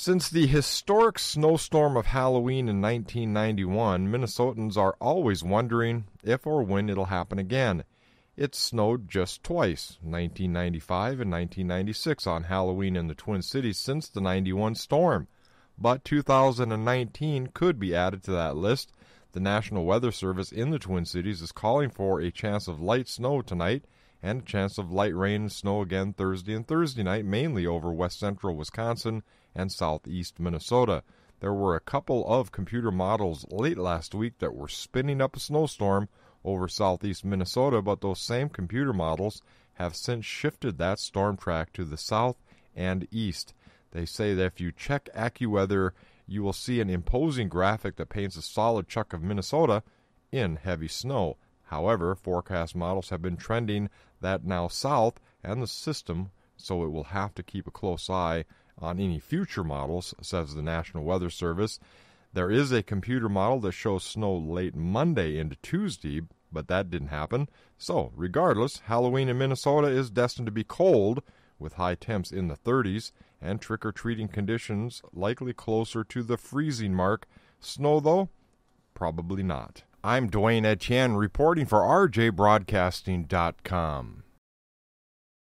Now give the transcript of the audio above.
Since the historic snowstorm of Halloween in 1991, Minnesotans are always wondering if or when it'll happen again. It snowed just twice, 1995 and 1996, on Halloween in the Twin Cities since the 91 storm. But 2019 could be added to that list. The National Weather Service in the Twin Cities is calling for a chance of light snow tonight and a chance of light rain and snow again Thursday and Thursday night, mainly over west central Wisconsin and southeast Minnesota. There were a couple of computer models late last week that were spinning up a snowstorm over southeast Minnesota, but those same computer models have since shifted that storm track to the south and east. They say that if you check AccuWeather, you will see an imposing graphic that paints a solid chunk of Minnesota in heavy snow. However, forecast models have been trending that now south and the system, so it will have to keep a close eye on any future models, says the National Weather Service. There is a computer model that shows snow late Monday into Tuesday, but that didn't happen. So, regardless, Halloween in Minnesota is destined to be cold, with high temps in the 30s and trick or treating conditions likely closer to the freezing mark. Snow, though, probably not. I'm Dwayne Etienne reporting for RJBroadcasting.com.